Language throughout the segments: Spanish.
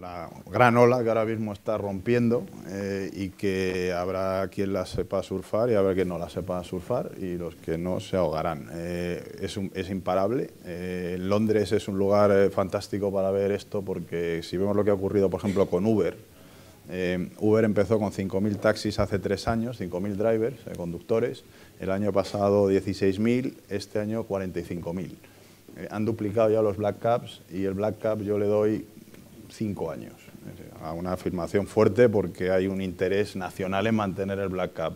la gran ola que ahora mismo está rompiendo eh, y que habrá quien la sepa surfar y habrá quien no la sepa surfar y los que no se ahogarán. Eh, es, imparable. Eh, Londres es un lugar fantástico para ver esto porque si vemos lo que ha ocurrido, por ejemplo, con Uber, Uber empezó con 5.000 taxis hace tres años, 5.000 drivers, conductores, el año pasado 16.000, este año 45.000 han duplicado ya los Black Caps y el Black Cap yo le doy cinco años. Una afirmación fuerte porque hay un interés nacional en mantener el Black Cap.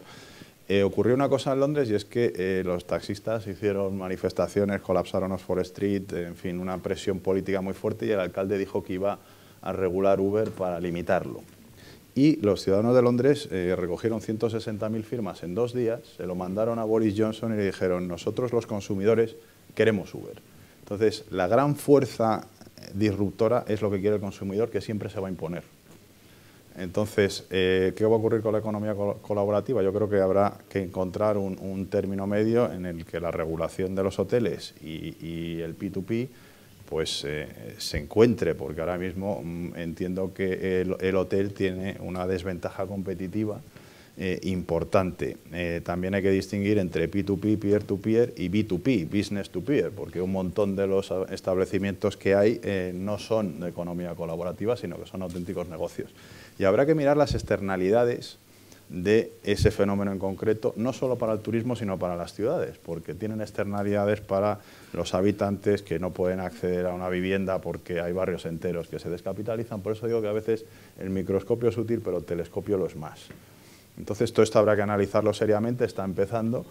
Eh, ocurrió una cosa en Londres y es que eh, los taxistas hicieron manifestaciones, colapsaron Oxford Street, en fin, una presión política muy fuerte y el alcalde dijo que iba a regular Uber para limitarlo. Y los ciudadanos de Londres eh, recogieron 160.000 firmas en dos días, se lo mandaron a Boris Johnson y le dijeron, nosotros los consumidores queremos Uber. Entonces, la gran fuerza disruptora es lo que quiere el consumidor, que siempre se va a imponer. Entonces, eh, ¿qué va a ocurrir con la economía colaborativa? Yo creo que habrá que encontrar un, término medio en el que la regulación de los hoteles y, el P2P pues eh, se encuentre, porque ahora mismo mm, entiendo que el hotel tiene una desventaja competitiva eh, importante. Eh, también hay que distinguir entre P2P, peer-to-peer y B2P, business to peer, porque un montón de los establecimientos que hay eh, no son de economía colaborativa, sino que son auténticos negocios. Y habrá que mirar las externalidades de ese fenómeno en concreto, no solo para el turismo, sino para las ciudades, porque tienen externalidades para los habitantes que no pueden acceder a una vivienda porque hay barrios enteros que se descapitalizan. Por eso digo que a veces el microscopio es útil, pero el telescopio lo es más. Entonces todo esto habrá que analizarlo seriamente, está empezando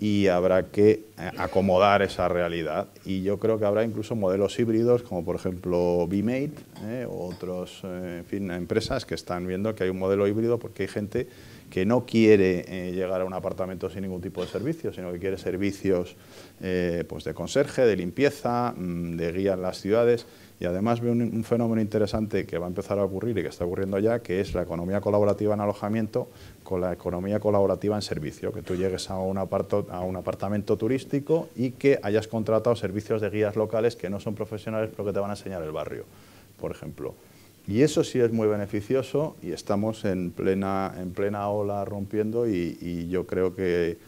y habrá que eh, acomodar esa realidad. Y yo creo que habrá incluso modelos híbridos, como por ejemplo BMate, ¿eh? otras eh, empresas que están viendo que hay un modelo híbrido porque hay gente que no quiere eh, llegar a un apartamento sin ningún tipo de servicio, sino que quiere servicios eh, pues de conserje, de limpieza, mm, de guía en las ciudades. Y además veo un, fenómeno interesante que va a empezar a ocurrir y que está ocurriendo ya, que es la economía colaborativa en alojamiento con la economía colaborativa en servicio, que tú llegues a un, a un apartamento turístico y que hayas contratado servicios de guías locales que no son profesionales pero que te van a enseñar el barrio, por ejemplo. Y eso sí es muy beneficioso y estamos en plena, en plena ola rompiendo y, yo creo que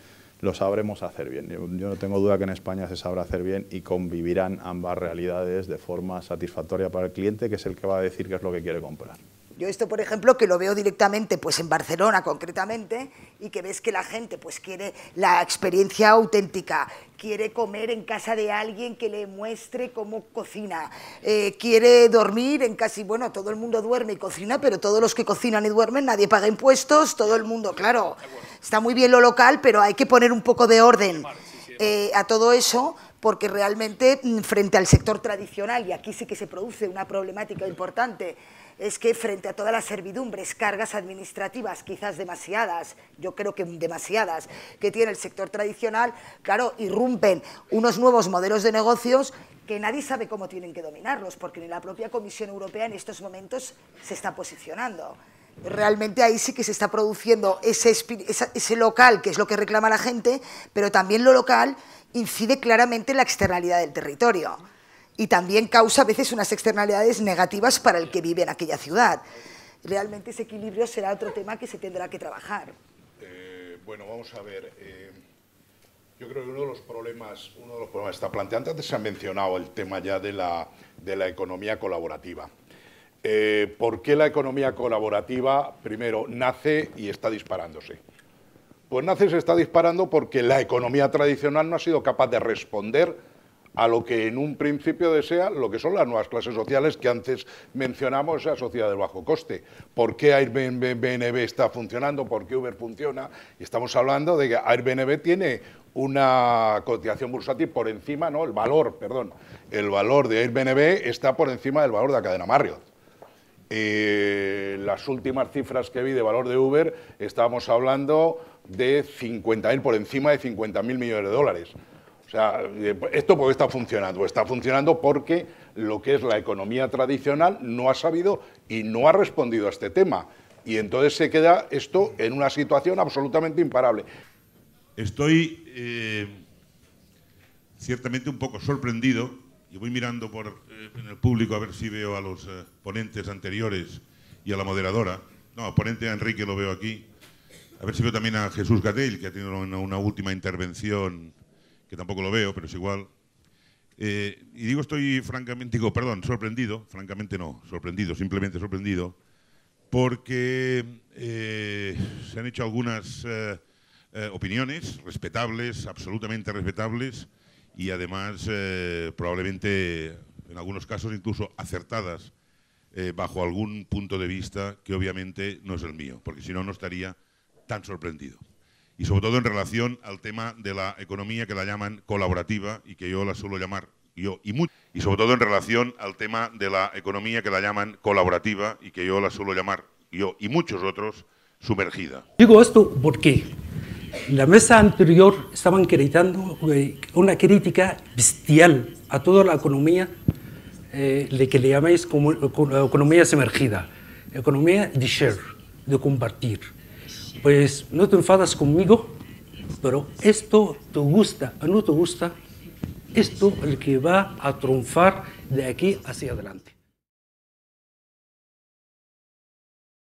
lo sabremos hacer bien. Yo, yo, no tengo duda que en España se sabrá hacer bien y convivirán ambas realidades de forma satisfactoria para el cliente, que es el que va a decir qué es lo que quiere comprar. Yo esto, por ejemplo, que lo veo directamente pues en Barcelona concretamente y que ves que la gente pues quiere la experiencia auténtica, quiere comer en casa de alguien que le muestre cómo cocina, eh, quiere dormir en casi, bueno, todo el mundo duerme y cocina, pero todos los que cocinan y duermen, nadie paga impuestos, todo el mundo, claro, está muy bien lo local, pero hay que poner un poco de orden eh, a todo eso porque realmente mm, frente al sector tradicional, y aquí sí que se produce una problemática importante, es que frente a todas las servidumbres, cargas administrativas, quizás demasiadas, yo creo que demasiadas, que tiene el sector tradicional, claro, irrumpen unos nuevos modelos de negocios que nadie sabe cómo tienen que dominarlos, porque ni la propia Comisión Europea en estos momentos se está posicionando realmente ahí sí que se está produciendo ese, ese, local, que es lo que reclama la gente, pero también lo local incide claramente en la externalidad del territorio y también causa a veces unas externalidades negativas para el que vive en aquella ciudad. Realmente ese equilibrio será otro tema que se tendrá que trabajar. Eh, bueno, vamos a ver. Eh, yo creo que uno de los problemas, uno de los problemas está planteando, antes se ha mencionado el tema ya de la, economía colaborativa. Eh, ¿Por qué la economía colaborativa, primero, nace y está disparándose? Pues nace y se está disparando porque la economía tradicional no ha sido capaz de responder a lo que en un principio desea lo que son las nuevas clases sociales que antes mencionamos, esa sociedad del bajo coste. ¿Por qué Airbnb está funcionando? ¿Por qué Uber funciona? Y estamos hablando de que Airbnb tiene una cotización bursátil por encima, no, el valor, perdón, el valor de Airbnb está por encima del valor de la cadena Marriott. Eh, las últimas cifras que vi de valor de Uber, estábamos hablando de 50.000, por encima de 50.000 millones de dólares. O sea, eh, esto porque está funcionando. Está funcionando porque lo que es la economía tradicional no ha sabido y no ha respondido a este tema. Y entonces se queda esto en una situación absolutamente imparable. Estoy eh, ciertamente un poco sorprendido y voy mirando por, eh, en el público a ver si veo a los ponentes anteriores y a la moderadora. No, ponente Enrique lo veo aquí. A ver si veo también a Jesús Gatell, que ha tenido una última intervención que tampoco lo veo, pero es igual. Eh, y digo, estoy francamente, digo, perdón, sorprendido, francamente no, sorprendido, simplemente sorprendido, porque eh, se han hecho algunas eh, opiniones respetables, absolutamente respetables, y además probablemente en algunos casos incluso acertadas bajo algún punto de vista que obviamente no es el mío, porque si no, no estaría tan sorprendido y sobre todo en relación al tema de la economía que la llaman colaborativa y que yo la suelo llamar yo y y sobre todo en relación al tema de la economía que la llaman colaborativa y que yo la suelo llamar yo y muchos otros sumergida. Digo esto porque la mesa anterior estaban gritando eh, una crítica bestial a toda la economía de eh, que le llamáis como, economía sumergida, economía de share, de compartir pues no te enfadas conmigo, pero esto te gusta o no te gusta, esto es el que va a triunfar de aquí hacia adelante.